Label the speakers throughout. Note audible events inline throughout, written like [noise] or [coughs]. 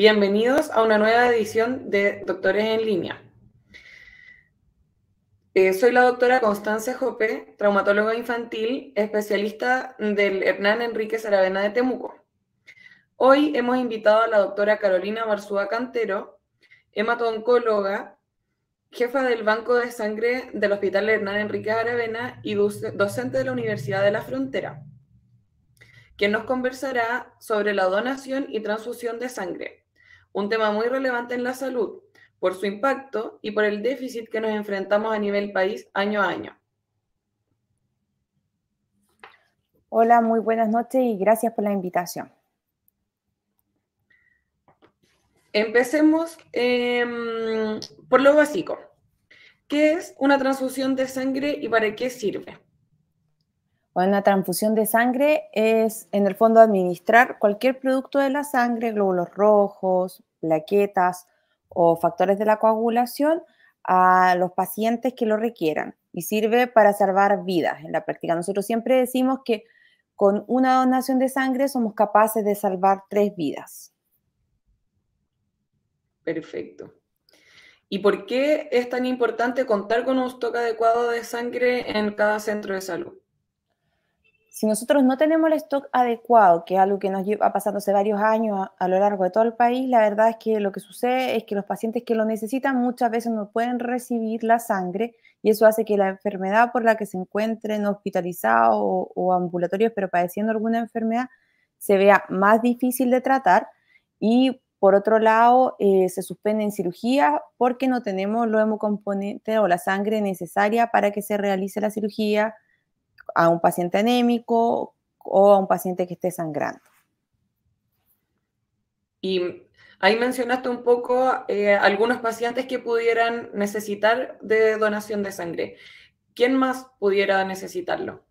Speaker 1: Bienvenidos a una nueva edición de Doctores en Línea. Eh, soy la doctora Constancia Jope, traumatóloga infantil, especialista del Hernán Enrique Aravena de Temuco. Hoy hemos invitado a la doctora Carolina Barzúa Cantero, hematoncóloga, jefa del Banco de Sangre del Hospital Hernán Enrique Aravena y docente de la Universidad de la Frontera, quien nos conversará sobre la donación y transfusión de sangre un tema muy relevante en la salud, por su impacto y por el déficit que nos enfrentamos a nivel país año a año.
Speaker 2: Hola, muy buenas noches y gracias por la invitación.
Speaker 1: Empecemos em, por lo básico. ¿Qué es una transfusión de sangre y para qué sirve?
Speaker 2: una transfusión de sangre es, en el fondo, administrar cualquier producto de la sangre, glóbulos rojos, plaquetas o factores de la coagulación a los pacientes que lo requieran y sirve para salvar vidas en la práctica. Nosotros siempre decimos que con una donación de sangre somos capaces de salvar tres vidas.
Speaker 1: Perfecto. ¿Y por qué es tan importante contar con un stock adecuado de sangre en cada centro de salud?
Speaker 2: Si nosotros no tenemos el stock adecuado, que es algo que nos lleva pasándose varios años a, lo largo de todo el país, la verdad es que lo que sucede es que los pacientes que lo necesitan muchas veces no pueden recibir la sangre y eso hace que la enfermedad por la que se encuentren hospitalizados o, ambulatorios, pero padeciendo alguna enfermedad, se vea más difícil de tratar y por otro lado, eh, se suspenden cirugías porque no tenemos lo hemocomponentes o la sangre necesaria para que se realice la cirugía, a un paciente anémico o a un paciente que esté sangrando.
Speaker 1: Y ahí mencionaste un poco eh, algunos pacientes que pudieran necesitar de donación de sangre. ¿Quién más pudiera necesitarlo?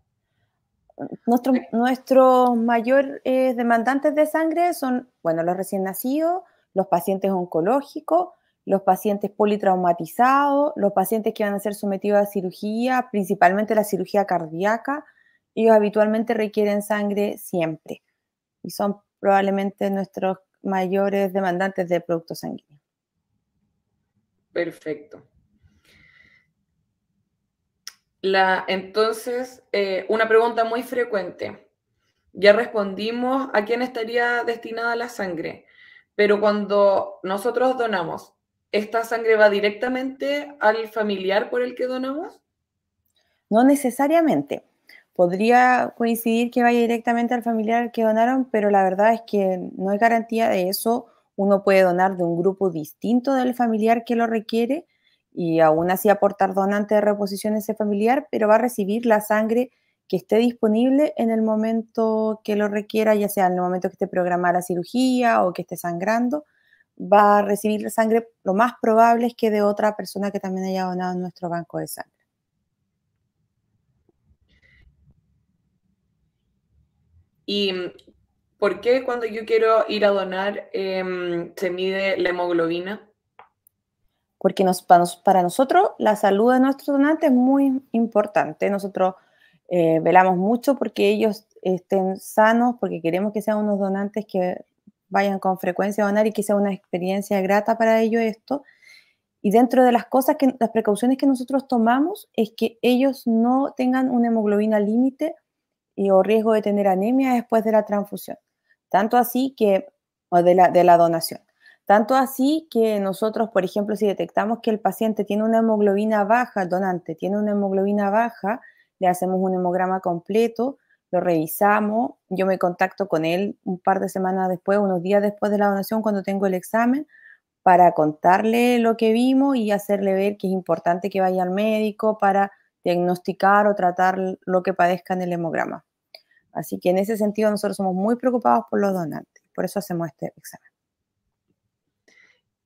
Speaker 2: Nuestro, Nuestros mayores eh, demandantes de sangre son, bueno, los recién nacidos, los pacientes oncológicos, los pacientes politraumatizados, los pacientes que van a ser sometidos a cirugía, principalmente la cirugía cardíaca. Ellos habitualmente requieren sangre siempre y son probablemente nuestros mayores demandantes de productos sanguíneos.
Speaker 1: Perfecto. La, entonces, eh, una pregunta muy frecuente. Ya respondimos a quién estaría destinada la sangre, pero cuando nosotros donamos, ¿esta sangre va directamente al familiar por el que donamos?
Speaker 2: No necesariamente. Podría coincidir que vaya directamente al familiar al que donaron, pero la verdad es que no hay garantía de eso. Uno puede donar de un grupo distinto del familiar que lo requiere y aún así aportar donante de reposición a ese familiar, pero va a recibir la sangre que esté disponible en el momento que lo requiera, ya sea en el momento que esté programada la cirugía o que esté sangrando va a recibir la sangre, lo más probable es que de otra persona que también haya donado en nuestro banco de sangre.
Speaker 1: ¿Y por qué cuando yo quiero ir a donar em, se mide la hemoglobina?
Speaker 2: Porque nos, para nosotros la salud de nuestros donantes es muy importante. Nosotros eh, velamos mucho porque ellos estén sanos, porque queremos que sean unos donantes que vayan con frecuencia a donar y que sea una experiencia grata para ellos esto. Y dentro de las cosas que, las precauciones que nosotros tomamos es que ellos no tengan una hemoglobina límite y, o riesgo de tener anemia después de la transfusión. Tanto así que, o de la, de la donación. Tanto así que nosotros, por ejemplo, si detectamos que el paciente tiene una hemoglobina baja, el donante tiene una hemoglobina baja, le hacemos un hemograma completo, lo revisamos, yo me contacto con él un par de semanas después, unos días después de la donación, cuando tengo el examen, para contarle lo que vimos y hacerle ver que es importante que vaya al médico para diagnosticar o tratar lo que padezca en el hemograma. Así que en ese sentido nosotros somos muy preocupados por los donantes, por eso hacemos este examen.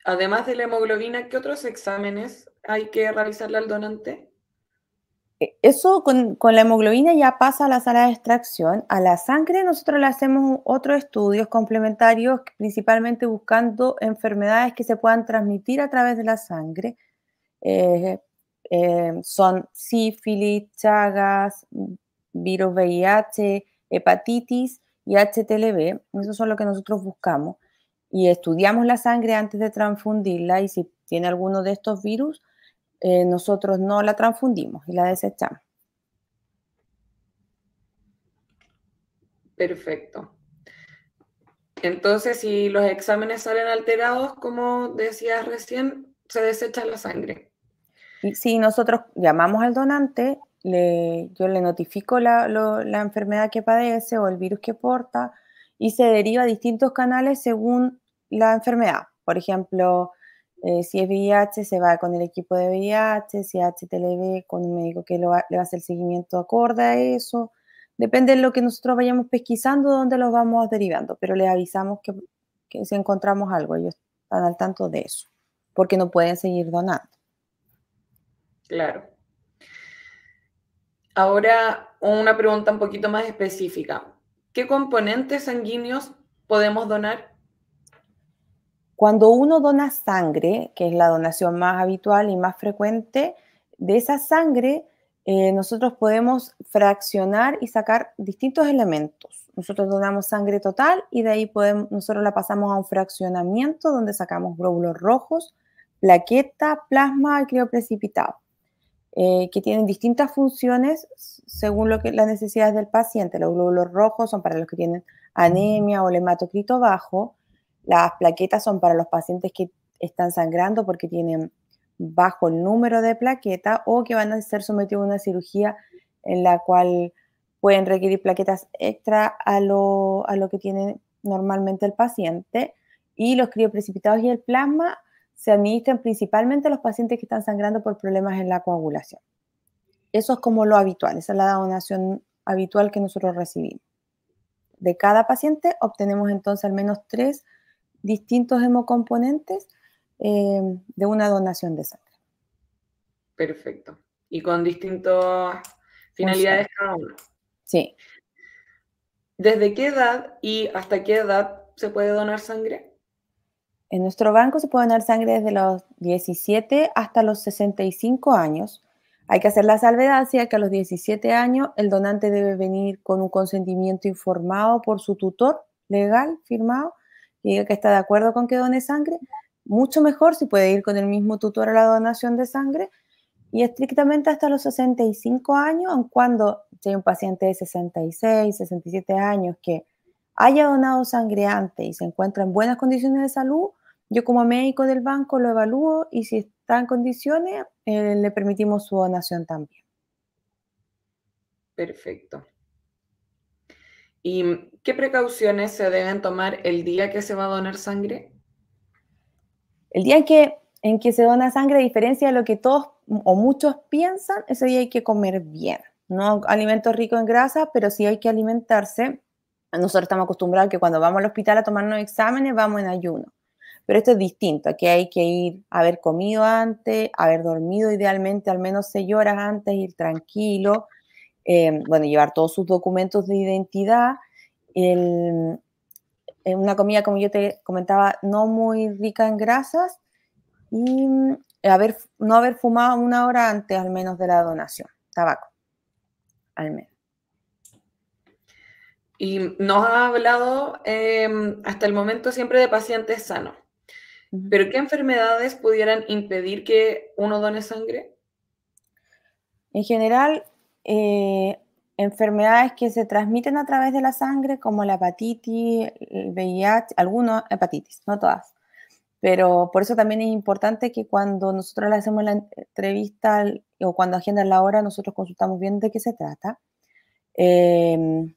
Speaker 1: Además de la hemoglobina, ¿qué otros exámenes hay que realizarle al donante?
Speaker 2: Eh, eso con, la hemoglobina ya pasa a la sala de extracción. A la sangre nosotros le hacemos otros estudios complementarios, principalmente buscando enfermedades que se puedan transmitir a través de la sangre. Eh, eh, son sífilis, chagas, virus VIH, hepatitis y HTLV. Eso son lo que nosotros buscamos. Y estudiamos la sangre antes de transfundirla y si tiene alguno de estos virus, eh, nosotros no la transfundimos y la desechamos.
Speaker 1: Perfecto. Entonces, si los exámenes salen alterados, como decías recién, se desecha la sangre.
Speaker 2: si nosotros llamamos al donante, yo le notifico la, la enfermedad que padece o el virus que porta y se deriva a distintos canales según la enfermedad. Por ejemplo, eh, si es VIH, se va con el equipo de VIH, si es HTLV, con un médico que le va a hacer el seguimiento acorde a eso. Depende de lo que nosotros vayamos pesquisando, dónde los vamos derivando, pero les avisamos que, que si encontramos algo, ellos están al tanto de eso, porque no pueden seguir donando.
Speaker 1: Claro. Ahora, una pregunta un poquito más específica. ¿Qué componentes sanguíneos podemos donar?
Speaker 2: Cuando uno dona sangre, que es la donación más habitual y más frecuente, de esa sangre eh, nosotros podemos fraccionar y sacar distintos elementos. Nosotros donamos sangre total y de ahí podemos, nosotros la pasamos a un fraccionamiento donde sacamos glóbulos rojos, plaqueta, plasma y crioprecipitado, eh, que tienen distintas funciones según lo que, las necesidades del paciente. Los glóbulos rojos son para los que tienen anemia o hematocrito bajo, las plaquetas son para los pacientes que están sangrando porque tienen bajo el número de plaquetas o que van a ser sometidos a una cirugía en la cual pueden requerir plaquetas extra a lo, a lo que tiene normalmente el paciente. Y los crioprecipitados y el plasma se administran principalmente a los pacientes que están sangrando por problemas en la coagulación. Eso es como lo habitual, esa es la donación habitual que nosotros recibimos. De cada paciente obtenemos entonces al menos tres distintos hemocomponentes eh, de una donación de sangre.
Speaker 1: Perfecto. Y con distintas finalidades cada uno. Sí. ¿Desde qué edad y hasta qué edad se puede donar
Speaker 2: sangre? En nuestro banco se puede donar sangre desde los 17 hasta los 65 años. Hay que hacer la salvedad, sea que a los 17 años el donante debe venir con un consentimiento informado por su tutor legal, firmado, que que está de acuerdo con que done sangre, mucho mejor si puede ir con el mismo tutor a la donación de sangre y estrictamente hasta los 65 años, aun cuando si un paciente de 66, 67 años que haya donado sangre antes y se encuentra en buenas condiciones de salud, yo como médico del banco lo evalúo y si está en condiciones, eh, le permitimos su donación también.
Speaker 1: Perfecto. ¿Y qué precauciones se deben tomar el día que se va a donar sangre?
Speaker 2: El día en que, en que se dona sangre, a diferencia de lo que todos o muchos piensan, ese día hay que comer bien. No alimentos ricos en grasa, pero sí hay que alimentarse. Nosotros estamos acostumbrados que cuando vamos al hospital a tomarnos exámenes, vamos en ayuno. Pero esto es distinto, que hay que ir, haber comido antes, haber dormido idealmente al menos seis horas antes, ir tranquilo, Em, bueno, llevar todos sus documentos de identidad, una comida, como yo te comentaba, no muy rica en grasas y mm, haber, no haber fumado una hora antes al menos de la donación, tabaco, al menos.
Speaker 1: Y nos ha hablado em, hasta el momento siempre de pacientes sanos. ¿Pero qué enfermedades pudieran impedir que uno done sangre?
Speaker 2: En general, eh, enfermedades que se transmiten a través de la sangre, como la hepatitis, el VIH, algunas hepatitis, no todas. Pero por eso también es importante que cuando nosotros le hacemos la entrevista o cuando agendan la hora, nosotros consultamos bien de qué se trata. Em,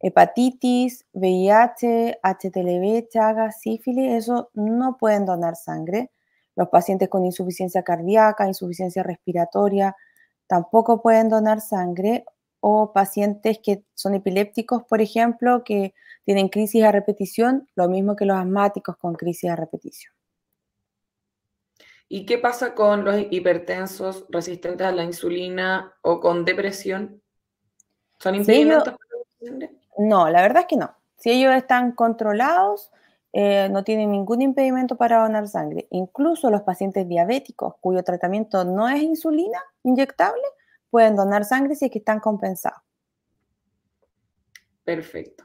Speaker 2: hepatitis, VIH, HTLV, Chagas, sífilis, eso no pueden donar sangre. Los pacientes con insuficiencia cardíaca, insuficiencia respiratoria, Tampoco pueden donar sangre o pacientes que son epilépticos, por ejemplo, que tienen crisis a repetición, lo mismo que los asmáticos con crisis a repetición.
Speaker 1: ¿Y qué pasa con los hipertensos resistentes a la insulina o con depresión? ¿Son impedimentos?
Speaker 2: no, la verdad es que no. Si ellos están controlados, eh, no tienen ningún impedimento para donar sangre. Incluso los pacientes diabéticos cuyo tratamiento no es insulina inyectable pueden donar sangre si es que están compensados.
Speaker 1: Perfecto.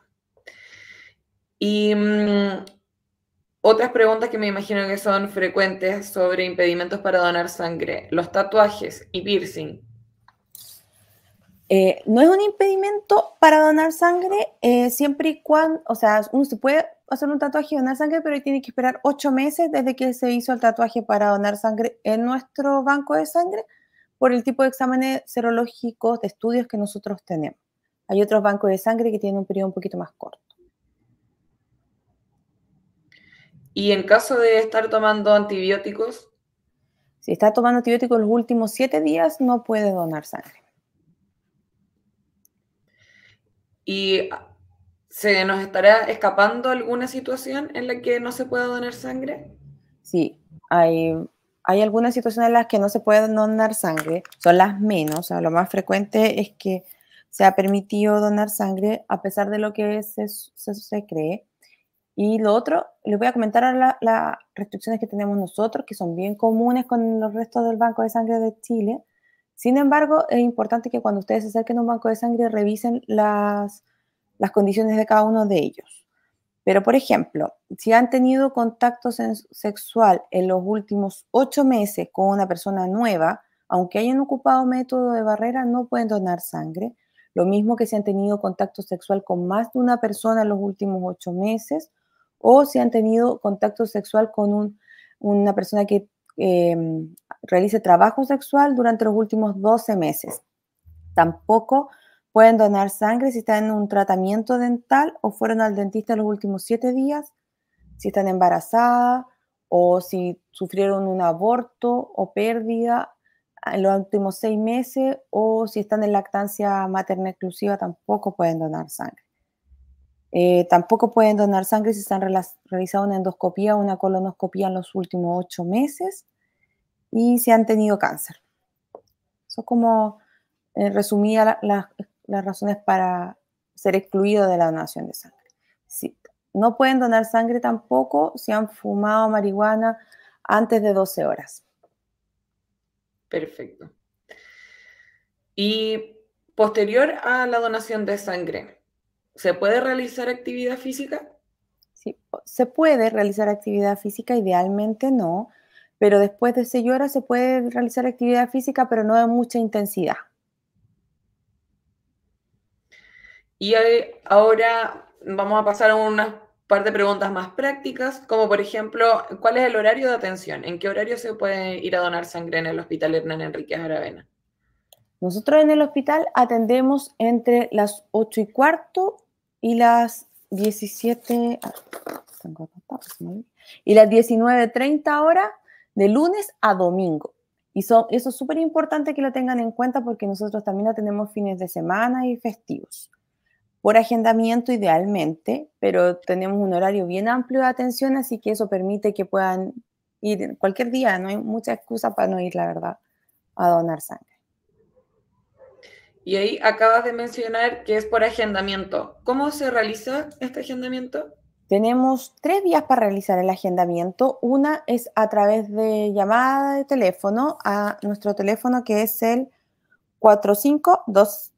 Speaker 2: Y mm,
Speaker 1: otras preguntas que me imagino que son frecuentes sobre impedimentos para donar sangre. Los tatuajes y piercing
Speaker 2: eh, no es un impedimento para donar sangre, eh, siempre y cuando, o sea, uno se puede hacer un tatuaje y donar sangre, pero tiene que esperar ocho meses desde que se hizo el tatuaje para donar sangre en nuestro banco de sangre por el tipo de exámenes serológicos, de estudios que nosotros tenemos. Hay otros bancos de sangre que tienen un periodo un poquito más corto.
Speaker 1: ¿Y en caso de estar tomando antibióticos?
Speaker 2: Si está tomando antibióticos los últimos siete días, no puede donar sangre.
Speaker 1: y se nos estará escapando alguna situación en la que no se pueda donar sangre.
Speaker 2: Sí, hay, algunas situaciones en las que no se puede donar sangre, son las menos, o lo más frecuente es que se ha permitido donar sangre a pesar de lo que se, se, cree. Y lo otro, les voy a comentar las restricciones que tenemos nosotros, que son bien comunes con los restos del Banco de Sangre de Chile, sin embargo, es importante que cuando ustedes se acerquen a un banco de sangre revisen las, condiciones de cada uno de ellos. Pero, por ejemplo, si han tenido contacto sexual en los últimos ocho meses con una persona nueva, aunque hayan ocupado método de barrera, no pueden donar sangre. Lo mismo que si han tenido contacto sexual con más de una persona en los últimos ocho meses o si han tenido contacto sexual con una persona que Em, realice trabajo sexual durante los últimos 12 meses. Tampoco pueden donar sangre si están en un tratamiento dental o fueron al dentista los últimos 7 días, si están embarazadas o si sufrieron un aborto o pérdida en los últimos 6 meses o si están en lactancia materna exclusiva tampoco pueden donar sangre. Eh, tampoco pueden donar sangre si se han realizado una endoscopía o una colonoscopía en los últimos ocho meses y si han tenido cáncer. Eso es como eh, resumía las razones para ser excluido de la donación de sangre. no pueden donar sangre tampoco si han fumado marihuana antes de 12 horas.
Speaker 1: Perfecto. Y posterior a la donación de sangre, ¿Se puede realizar actividad física?
Speaker 2: Sí, se puede realizar actividad física, idealmente no, pero después de seis horas se puede realizar actividad física, pero no de mucha intensidad.
Speaker 1: Y eh, ahora vamos a pasar a una par de preguntas más
Speaker 2: prácticas,
Speaker 1: como por ejemplo, ¿cuál es el horario de atención? ¿En qué horario se puede ir a donar sangre en el Hospital Hernán Enrique Aravena?
Speaker 2: Nosotros en el hospital atendemos entre las 8 y cuarto y las 17, ah, y las 19.30 horas de lunes a domingo. Y son, eso es súper importante que lo tengan en cuenta porque nosotros también la tenemos fines de semana y festivos. Por agendamiento idealmente, pero tenemos un horario bien amplio de atención, así que eso permite que puedan ir cualquier día, no hay mucha excusa para no ir, la verdad, a donar sangre.
Speaker 1: Y ahí acabas de mencionar que es por agendamiento. ¿Cómo se realiza este agendamiento?
Speaker 2: Tenemos tres vías para realizar el agendamiento. Una es a través de llamada de teléfono a nuestro teléfono que es el 452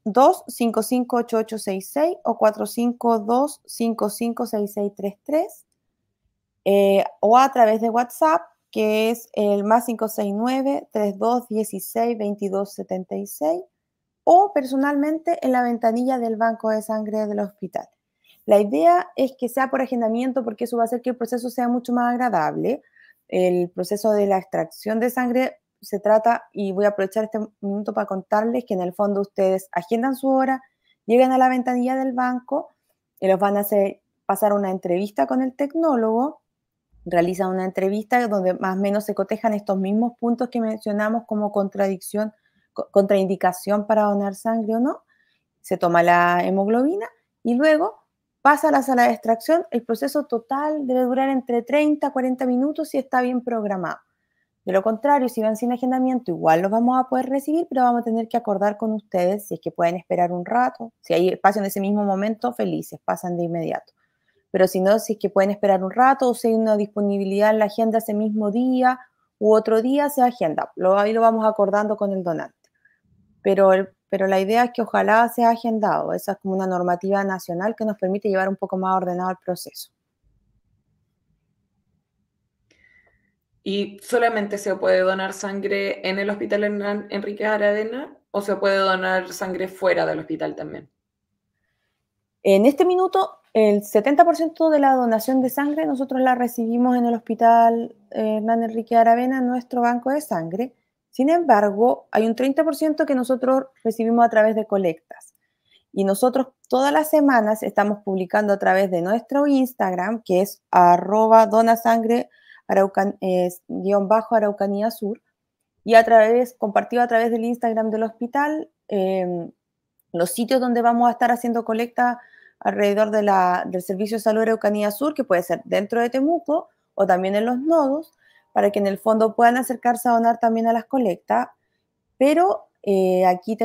Speaker 2: o 452-556633 eh, o a través de WhatsApp que es el más 569-3216-2276 o personalmente en la ventanilla del banco de sangre del hospital. La idea es que sea por agendamiento porque eso va a hacer que el proceso sea mucho más agradable. El proceso de la extracción de sangre se trata, y voy a aprovechar este minuto para contarles que en el fondo ustedes agendan su hora, llegan a la ventanilla del banco y los van a hacer pasar una entrevista con el tecnólogo, realizan una entrevista donde más o menos se cotejan estos mismos puntos que mencionamos como contradicción contraindicación para donar sangre o no, se toma la hemoglobina y luego pasa a la sala de extracción. El proceso total debe durar entre 30 a 40 minutos si está bien programado. De lo contrario, si van sin agendamiento, igual los vamos a poder recibir, pero vamos a tener que acordar con ustedes si es que pueden esperar un rato. Si hay espacio en ese mismo momento, felices, pasan de inmediato. Pero si no, si es que pueden esperar un rato o si hay una disponibilidad en la agenda ese mismo día u otro día, se agenda. Lo, ahí lo vamos acordando con el donante pero, la idea es que ojalá sea agendado. Esa es como una normativa nacional que nos permite llevar un poco más ordenado el proceso.
Speaker 1: ¿Y solamente se puede donar sangre en el hospital Hernán Enrique Aravena o se puede donar sangre fuera del hospital también?
Speaker 2: En este minuto, el 70% de la donación de sangre nosotros la recibimos en el hospital eh, Hernán Enrique Aravena, nuestro banco de sangre. Sin embargo, hay un 30% que nosotros recibimos a través de colectas. Y nosotros todas las semanas estamos publicando a través de nuestro Instagram, que es arroba donasangre araucan, Araucanía Sur, y a través, compartido a través del Instagram del hospital, em, los sitios donde vamos a estar haciendo colecta alrededor del Servicio de Salud Araucanía Sur, que puede ser dentro de Temuco o también en los nodos, para que en el fondo puedan acercarse a donar también a las colectas. Pero eh, aquí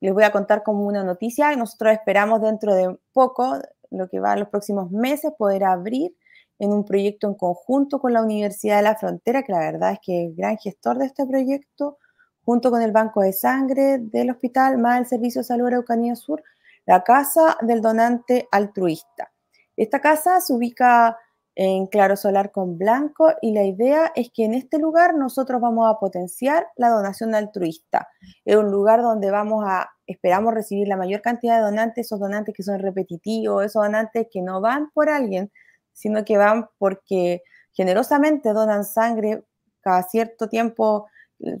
Speaker 2: les voy a contar como una noticia. Nosotros esperamos dentro de poco, lo que va en los próximos meses, poder abrir en un proyecto en conjunto con la Universidad de la Frontera, que la verdad es que es gran gestor de este proyecto, junto con el Banco de Sangre del hospital, más el Servicio de Salud Araucanía Sur, la Casa del Donante Altruista. Esta casa se ubica en claro solar con blanco y la idea es que en este lugar nosotros vamos a potenciar la donación altruista. Es un lugar donde vamos a, esperamos recibir la mayor cantidad de donantes, esos donantes que son repetitivos, esos donantes que no van por alguien, sino que van porque generosamente donan sangre cada cierto tiempo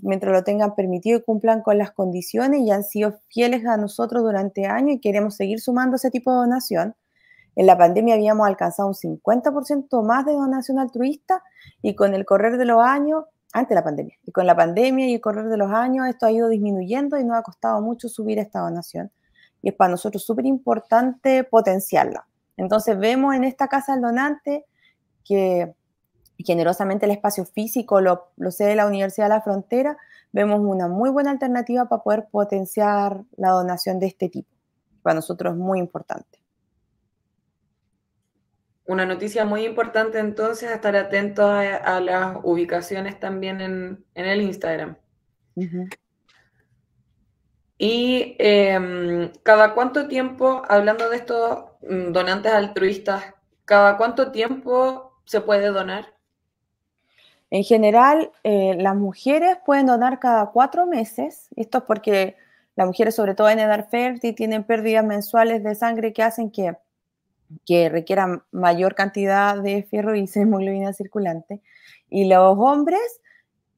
Speaker 2: mientras lo tengan permitido y cumplan con las condiciones y han sido fieles a nosotros durante años y queremos seguir sumando ese tipo de donación. En la pandemia habíamos alcanzado un 50% más de donación altruista y con el correr de los años, antes de la pandemia, y con la pandemia y el correr de los años esto ha ido disminuyendo y nos ha costado mucho subir esta donación. Y es para nosotros súper importante potenciarla. Entonces vemos en esta casa del donante que generosamente el espacio físico lo, sé cede la Universidad de la Frontera, vemos una muy buena alternativa para poder potenciar la donación de este tipo. Para nosotros es muy importante
Speaker 1: una noticia muy importante entonces, estar atentos a, las ubicaciones también en, el Instagram. Y em, cada cuánto tiempo, hablando de estos mm, donantes altruistas, ¿cada cuánto tiempo se puede donar?
Speaker 2: En general, eh, las mujeres pueden donar cada cuatro meses. Esto es porque las mujeres, sobre todo en edad fértil, tienen pérdidas mensuales de sangre que hacen que que requieran mayor cantidad de fierro y hemoglobina circulante. Y los hombres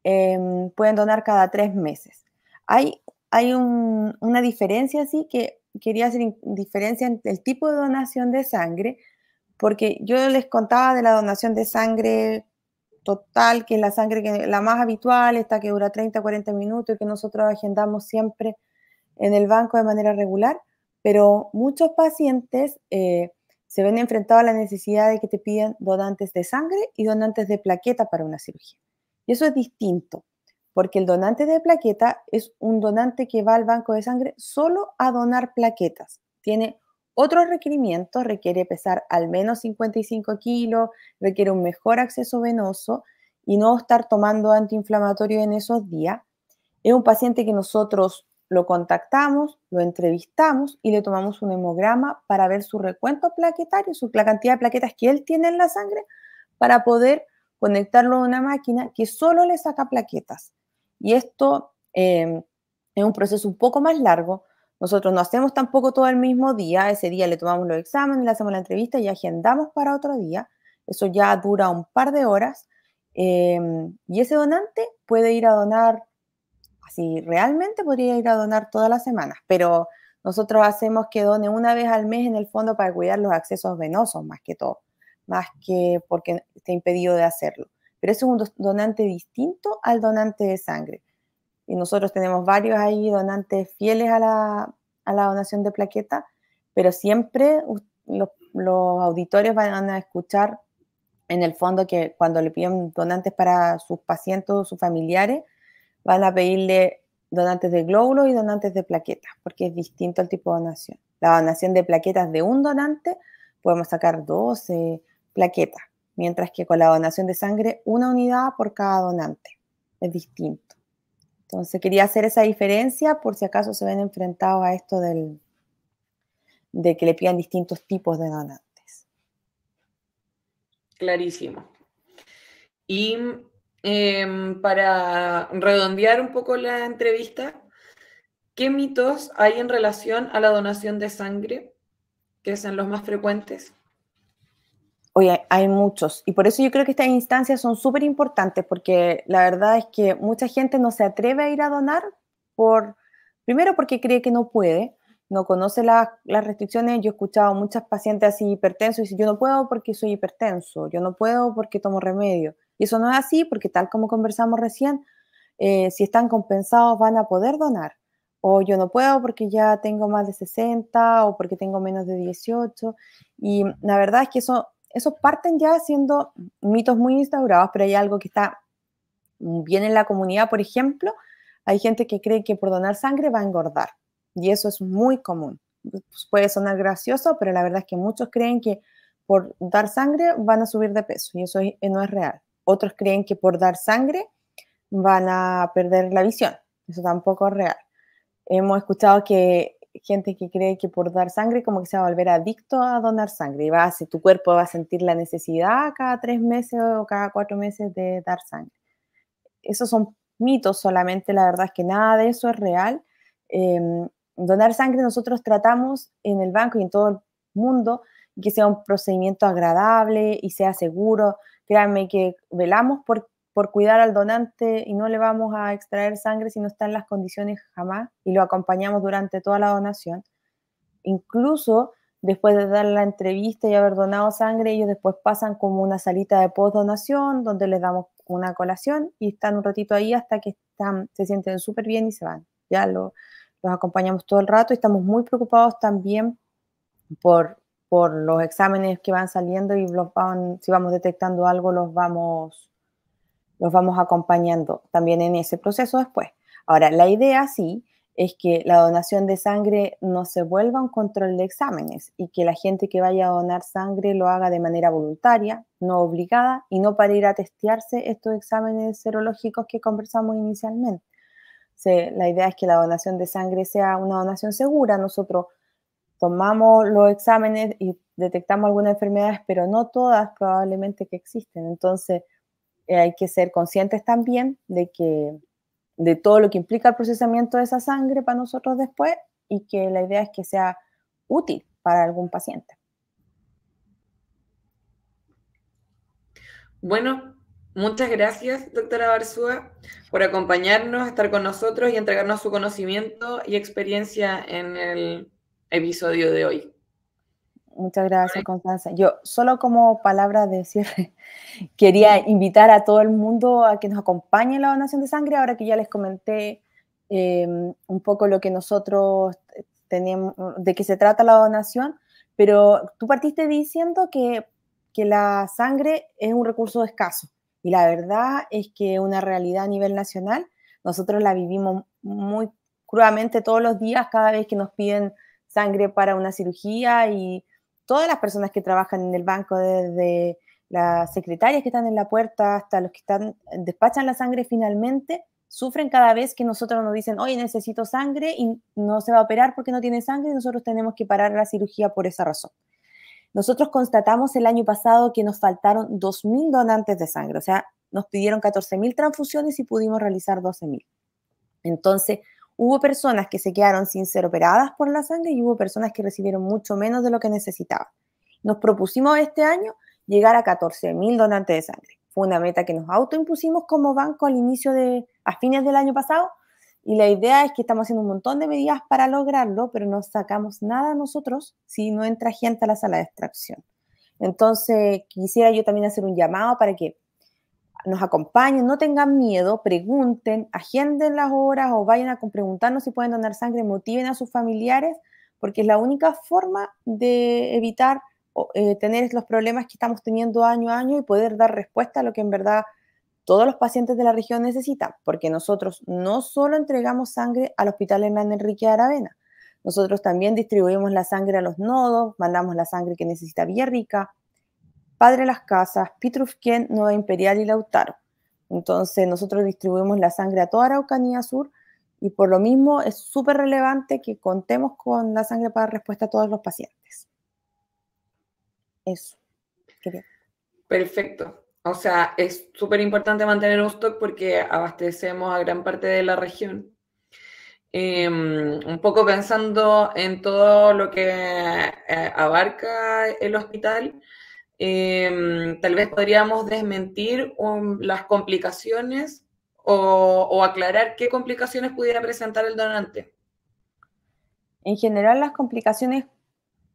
Speaker 2: em, pueden donar cada tres meses. Hay, hay una diferencia, así que quería hacer diferencia entre el tipo de donación de sangre, porque yo les contaba de la donación de sangre total, que es la sangre que, la más habitual, esta que dura 30, 40 minutos y que nosotros agendamos siempre en el banco de manera regular, pero muchos pacientes eh, se ven enfrentados a la necesidad de que te pidan donantes de sangre y donantes de plaqueta para una cirugía. Y eso es distinto, porque el donante de plaqueta es un donante que va al banco de sangre solo a donar plaquetas. Tiene otros requerimientos, requiere pesar al menos 55 kilos, requiere un mejor acceso venoso y no estar tomando antiinflamatorio en esos días. Es un paciente que nosotros lo contactamos, lo entrevistamos y le tomamos un hemograma para ver su recuento plaquetario, su, la cantidad de plaquetas que él tiene en la sangre, para poder conectarlo a una máquina que solo le saca plaquetas. Y esto eh, es un proceso un poco más largo. Nosotros no hacemos tampoco todo el mismo día. Ese día le tomamos los exámenes, le hacemos la entrevista y agendamos para otro día. Eso ya dura un par de horas. Eh, y ese donante puede ir a donar si realmente podría ir a donar todas las semanas, pero nosotros hacemos que done una vez al mes en el fondo para cuidar los accesos venosos, más que todo, más que porque está impedido de hacerlo. Pero es un donante distinto al donante de sangre. Y nosotros tenemos varios ahí donantes fieles a la, donación de plaqueta, pero siempre los, los auditorios van a escuchar en el fondo que cuando le piden donantes para sus pacientes o sus familiares, van a pedirle donantes de glóbulos y donantes de plaquetas, porque es distinto el tipo de donación. La donación de plaquetas de un donante podemos sacar 12 plaquetas, mientras que con la donación de sangre una unidad por cada donante. Es distinto. Entonces quería hacer esa diferencia por si acaso se ven enfrentados a esto del, de que le pidan distintos tipos de donantes.
Speaker 1: Clarísimo. Y Em, para redondear un poco la entrevista, ¿qué mitos hay en relación a la donación de sangre, que son los más frecuentes?
Speaker 2: Oye, hay muchos. Y por eso yo creo que estas instancias son súper importantes, porque la verdad es que mucha gente no se atreve a ir a donar, por, primero porque cree que no puede, no conoce las restricciones. Yo he escuchado muchas pacientes así hipertensos y dicen, yo no puedo porque soy hipertenso, yo no puedo porque tomo remedio. Y eso no es así porque tal como conversamos recién, eh, si están compensados van a poder donar. O yo no puedo porque ya tengo más de 60 o porque tengo menos de 18. Y la verdad es que eso, eso parten ya siendo mitos muy instaurados, pero hay algo que está bien en la comunidad, por ejemplo. Hay gente que cree que por donar sangre va a engordar. Y eso es muy común. Pues, puede sonar gracioso, pero la verdad es que muchos creen que por dar sangre van a subir de peso y eso no es real otros creen que por dar sangre van a perder la visión. Eso tampoco es real. Hemos escuchado que gente que cree que por dar sangre como que se va a volver adicto a donar sangre y va a, tu cuerpo va a sentir la necesidad cada tres meses o cada cuatro meses de dar sangre. Esos son mitos solamente, la verdad es que nada de eso es real. Em, donar sangre nosotros tratamos en el banco y en todo el mundo que sea un procedimiento agradable y sea seguro, Créanme que velamos por, por cuidar al donante y no le vamos a extraer sangre si no está en las condiciones jamás y lo acompañamos durante toda la donación. Incluso después de dar la entrevista y haber donado sangre, ellos después pasan como una salita de post donación donde les damos una colación y están un ratito ahí hasta que están, se sienten súper bien y se van. Ya los acompañamos todo el rato y estamos muy preocupados también por por los exámenes que van saliendo y si vamos detectando algo, los vamos, los vamos acompañando también en ese proceso después. Ahora, la idea sí es que la donación de sangre no se vuelva un control de exámenes y que la gente que vaya a donar sangre lo haga de manera voluntaria, no obligada y no para ir a testearse estos exámenes serológicos que conversamos inicialmente. la idea es que la donación de sangre sea una donación segura. Nosotros tomamos los exámenes y detectamos algunas enfermedades, pero no todas probablemente que existen. Entonces, eh, hay que ser conscientes también de que de todo lo que implica el procesamiento de esa sangre para nosotros después y que la idea es que sea útil para algún paciente.
Speaker 1: Bueno, muchas gracias, doctora Barzúa, por acompañarnos, estar con nosotros y entregarnos su conocimiento y experiencia en el episodio de hoy.
Speaker 2: Muchas gracias, Constanza. Yo solo como palabra de cierre, [laughs] quería invitar a todo el mundo a que nos acompañe en la donación de sangre, ahora que ya les comenté em, un poco lo que nosotros tenemos, de qué se trata la donación, pero tú partiste diciendo que, que la sangre es un recurso escaso y la verdad es que una realidad a nivel nacional, nosotros la vivimos muy crudamente todos los días cada vez que nos piden sangre para una cirugía y todas las personas que trabajan en el banco, desde las secretarias que están en la puerta hasta los que están, despachan la sangre finalmente, sufren cada vez que nosotros nos dicen, oye, necesito sangre y no se va a operar porque no tiene sangre y nosotros tenemos que parar la cirugía por esa razón. Nosotros constatamos el año pasado que nos faltaron 2.000 donantes de sangre, o sea, nos pidieron 14.000 transfusiones y pudimos realizar 12.000. Entonces, Hubo personas que se quedaron sin ser operadas por la sangre y hubo personas que recibieron mucho menos de lo que necesitaban. Nos propusimos este año llegar a 14.000 donantes de sangre. Fue una meta que nos autoimpusimos como banco al inicio de, a fines del año pasado, y la idea es que estamos haciendo un montón de medidas para lograrlo, pero no sacamos nada nosotros si no entra gente a la sala de extracción. Entonces, quisiera yo también hacer un llamado para que nos acompañen, no tengan miedo, pregunten, agenden las horas o vayan a preguntarnos si pueden donar sangre, motiven a sus familiares, porque es la única forma de evitar eh, tener los problemas que estamos teniendo año a año y poder dar respuesta a lo que en verdad todos los pacientes de la región necesitan, porque nosotros no solo entregamos sangre al Hospital Hernán Enrique Aravena, nosotros también distribuimos la sangre a los nodos, mandamos la sangre que necesita Villarrica, Padre Las Casas, Pitrufquén, Nueva Imperial y Lautaro. Entonces nosotros distribuimos la sangre a toda Araucanía Sur y por lo mismo es súper relevante que contemos con la sangre para respuesta a todos los pacientes. Eso.
Speaker 1: Perfecto. O sea, es súper importante mantener un stock porque abastecemos a gran parte de la región. Em, un poco pensando en todo lo que eh, abarca el hospital, Em, tal vez podríamos desmentir um, las complicaciones o, aclarar qué complicaciones pudiera presentar el donante.
Speaker 2: En general, las complicaciones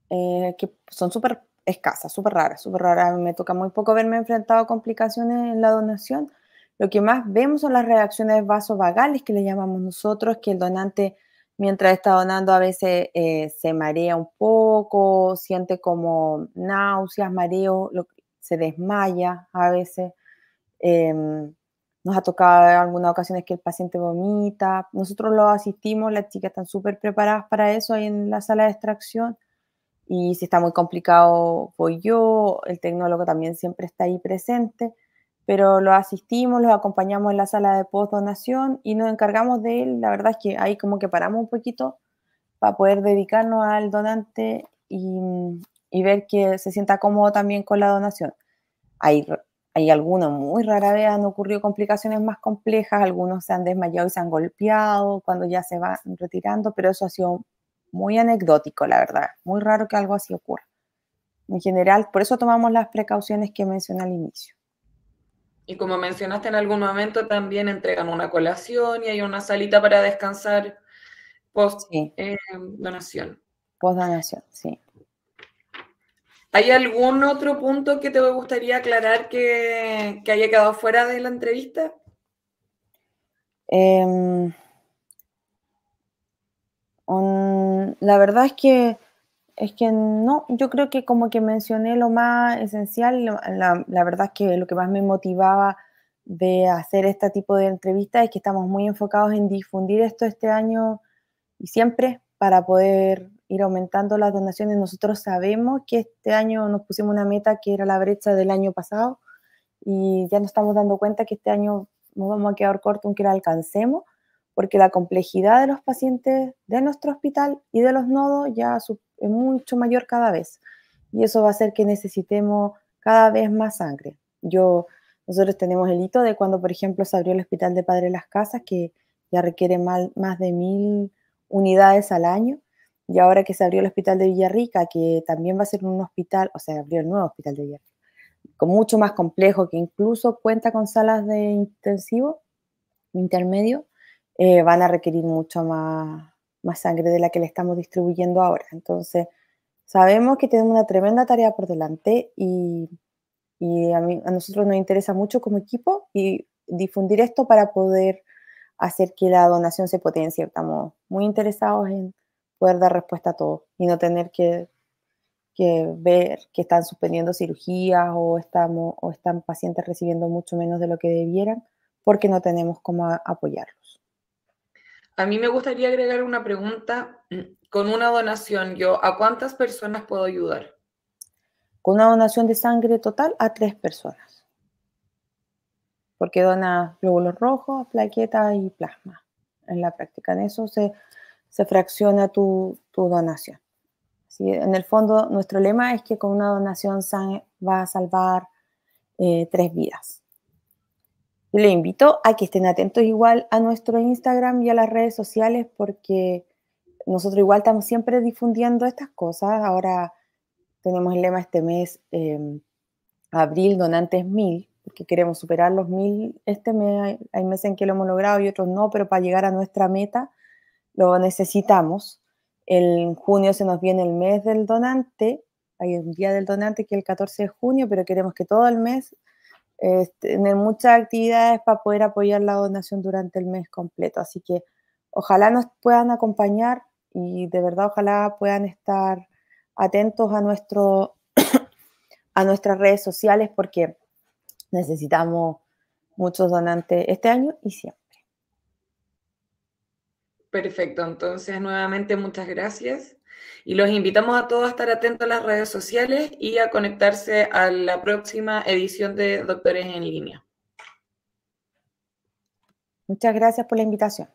Speaker 2: eh, que son súper escasas, súper raras, súper raras, me toca muy poco verme enfrentado a complicaciones en la donación. Lo que más vemos son las reacciones vasovagales que le llamamos nosotros, que el donante mientras está donando a veces eh, se marea un poco, siente como náuseas, mareo, se desmaya a veces. Em, nos ha tocado en algunas ocasiones que el paciente vomita. Nosotros lo asistimos, las chicas están súper preparadas para eso ahí en la sala de extracción. Y si está muy complicado, voy yo, el tecnólogo también siempre está ahí presente pero lo asistimos, lo acompañamos en la sala de postdonación y nos encargamos de él. La verdad es que ahí como que paramos un poquito para poder dedicarnos al donante y, ver que se sienta cómodo también con la donación. Hay, hay algunos muy rara vez han ocurrido complicaciones más complejas, algunos se han desmayado y se han golpeado cuando ya se van retirando, pero eso ha sido muy anecdótico, la verdad. Muy raro que algo así ocurra. En general, por eso tomamos las precauciones que mencioné al inicio.
Speaker 1: Y como mencionaste en algún momento, también entregan una colación y hay una salita para descansar post eh, donación.
Speaker 2: Post donación, sí.
Speaker 1: ¿Hay algún otro punto que te gustaría aclarar que, haya quedado fuera de la entrevista?
Speaker 2: Em, la verdad es que es que no, yo creo que como que mencioné lo más esencial, la, verdad es que lo que más me motivaba de hacer este tipo de entrevistas es que estamos muy enfocados en difundir esto este año y siempre para poder ir aumentando las donaciones. Nosotros sabemos que este año nos pusimos una meta que era la brecha del año pasado y ya nos estamos dando cuenta que este año nos vamos a quedar corto aunque la alcancemos, porque la complejidad de los pacientes de nuestro hospital y de los nodos ya supone es mucho mayor cada vez y eso va a hacer que necesitemos cada vez más sangre. Yo, nosotros tenemos el hito de cuando, por ejemplo, se abrió el Hospital de Padre las Casas, que ya requiere más de mil unidades al año, y ahora que se abrió el Hospital de Villarrica, que también va a ser un hospital, o sea, abrió el nuevo Hospital de Villarrica, con mucho más complejo, que incluso cuenta con salas de intensivo, intermedio, eh, van a requerir mucho más, más sangre de la que le estamos distribuyendo ahora. Entonces, sabemos que tenemos una tremenda tarea por delante y, a, nosotros nos interesa mucho como equipo y difundir esto para poder hacer que la donación se potencie. Estamos muy interesados en poder dar respuesta a todo y no tener que, ver que están suspendiendo cirugías o, estamos, o están pacientes recibiendo mucho menos de lo que debieran porque no tenemos cómo apoyarlos
Speaker 1: a mí me gustaría agregar una pregunta. Mm, con una donación, yo, ¿a cuántas personas puedo ayudar?
Speaker 2: Con una donación de sangre total a tres personas. Porque dona glóbulos rojos, plaquetas y plasma. En la práctica, en eso se, fracciona tu, donación. en el fondo, nuestro lema es que con una donación sangre va a salvar eh, tres vidas. Le les invito a que estén atentos igual a nuestro Instagram y a las redes sociales porque nosotros igual estamos siempre difundiendo estas cosas. Ahora tenemos el lema este mes, em, abril, donantes mil, porque queremos superar los mil este mes. hay meses en que lo hemos logrado y otros no, pero para llegar a nuestra meta lo necesitamos. En junio se nos viene el mes del donante, hay un día del donante que es el 14 de junio, pero queremos que todo el mes tener muchas actividades para poder apoyar la donación durante el mes completo. Así que ojalá nos puedan acompañar y de verdad ojalá puedan estar atentos a, nuestro, [coughs] a nuestras redes sociales porque necesitamos muchos donantes este año y siempre.
Speaker 1: Perfecto, entonces nuevamente muchas gracias y los invitamos a todos a estar atentos a las redes sociales y a conectarse a la próxima edición de Doctores en
Speaker 2: Línea. Muchas gracias por la invitación.